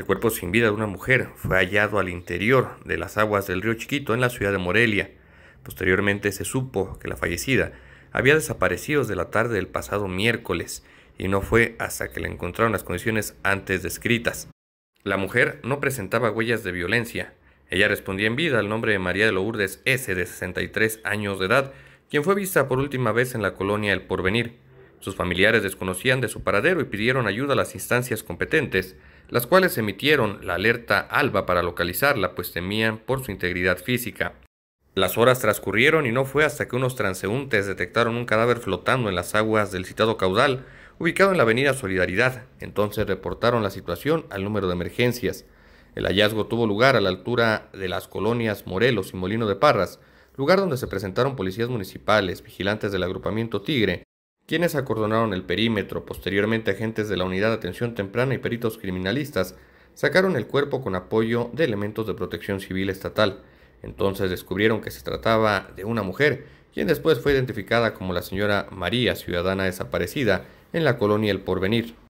El cuerpo sin vida de una mujer fue hallado al interior de las aguas del río Chiquito en la ciudad de Morelia. Posteriormente se supo que la fallecida había desaparecido desde la tarde del pasado miércoles y no fue hasta que la encontraron las condiciones antes descritas. La mujer no presentaba huellas de violencia. Ella respondía en vida al nombre de María de Lourdes S., de 63 años de edad, quien fue vista por última vez en la colonia El Porvenir. Sus familiares desconocían de su paradero y pidieron ayuda a las instancias competentes las cuales emitieron la alerta ALBA para localizarla, pues temían por su integridad física. Las horas transcurrieron y no fue hasta que unos transeúntes detectaron un cadáver flotando en las aguas del citado caudal, ubicado en la avenida Solidaridad. Entonces reportaron la situación al número de emergencias. El hallazgo tuvo lugar a la altura de las colonias Morelos y Molino de Parras, lugar donde se presentaron policías municipales, vigilantes del agrupamiento Tigre, quienes acordonaron el perímetro. Posteriormente, agentes de la Unidad de Atención Temprana y peritos criminalistas sacaron el cuerpo con apoyo de elementos de protección civil estatal. Entonces descubrieron que se trataba de una mujer, quien después fue identificada como la señora María, ciudadana desaparecida en la colonia El Porvenir.